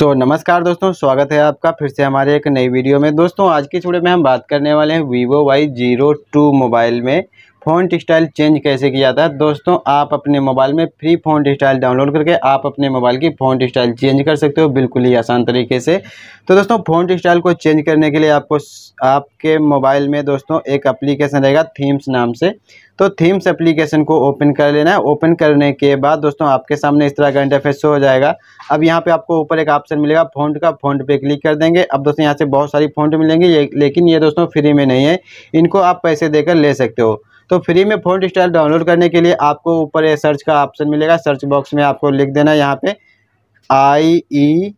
सो so, नमस्कार दोस्तों स्वागत है आपका फिर से हमारे एक नई वीडियो में दोस्तों आज की छोड़े में हम बात करने वाले हैं Vivo Y zero two mobile में फ़ॉन्ट स्टाइल चेंज कैसे किया जाता है दोस्तों आप अपने मोबाइल में फ्री फ़ॉन्ट स्टाइल डाउनलोड करके आप अपने मोबाइल की फ़ॉन्ट स्टाइल चेंज कर सकते हो बिल्कुल ही आसान तरीके से तो दोस्तों फ़ॉन्ट स्टाइल को चेंज करने के लिए आपको आपके मोबाइल में दोस्तों एक अप्लीकेशन रहेगा थीम्स नाम से तो थीम्स एप्लीकेशन को ओपन कर लेना है ओपन करने के बाद दोस्तों आपके सामने इस तरह का इंटरफेस हो जाएगा अब यहाँ पे आपको ऊपर एक ऑप्शन मिलेगा फ़ॉन्ट का फ़ॉन्ट पे क्लिक कर देंगे अब दोस्तों यहाँ से बहुत सारी फ़ॉन्ट ये लेकिन ये दोस्तों फ्री में नहीं है इनको आप पैसे देकर ले सकते हो तो फ्री में फ़ॉन्ट स्टाइल डाउनलोड करने के लिए आपको ऊपर सर्च का ऑप्शन मिलेगा सर्च बॉक्स में आपको लिख देना यहाँ पे आई ई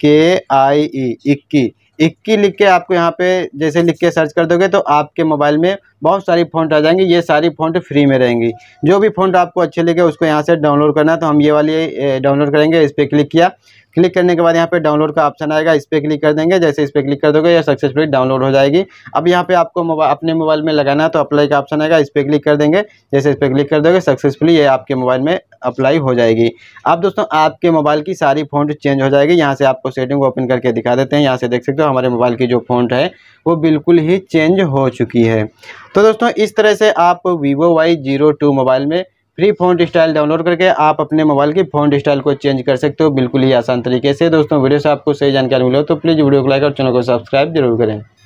के आई ई इक्की इक्की लिख के आपको यहाँ पे जैसे लिख के सर्च कर दोगे तो आपके मोबाइल में बहुत सारी फ़ॉन्ट आ जाएंगी ये सारी फ़ॉन्ट फ्री में रहेंगी जो भी फ़ॉन्ट आपको अच्छे लगे उसको यहाँ से डाउनलोड करना तो हम ये वाली डाउनलोड करेंगे इस पर क्लिक किया क्लिक करने के बाद यहाँ पे डाउनलोड का ऑप्शन आएगा इस पर क्लिक कर देंगे जैसे इस पर क्लिक कर दोगे यह सक्सेसफुली डाउनलोड हो जाएगी अब यहाँ पे आपको मोबाइल अपने मोबाइल में लगाना है तो अप्लाई का ऑप्शन आएगा इस पर क्लिक कर देंगे जैसे इस पर क्लिक कर दोगे सक्सेसफुली ये आपके मोबाइल में अप्लाई हो जाएगी अब दोस्तों आपके मोबाइल की सारी फ़ॉन्ट चेंज हो जाएगी यहाँ से आपको सेटिंग ओपन करके दिखा देते हैं यहाँ से देख सकते हो हमारे मोबाइल की जो फ़ॉन्ट है वो बिल्कुल ही चेंज हो चुकी है तो दोस्तों इस तरह से आप Vivo Y zero two mobile में फ्री फ़ॉन्ट स्टाइल डाउनलोड करके आप अपने मोबाइल की फ़ॉन्ट स्टाइल को चेंज कर सकते हो बिल्कुल ही आसान तरीके से दोस्तों वीडियो से आपको सही जानकारी मिले तो प्लीज़ वीडियो को लाइक और चैनल को सब्सक्राइब जरूर करें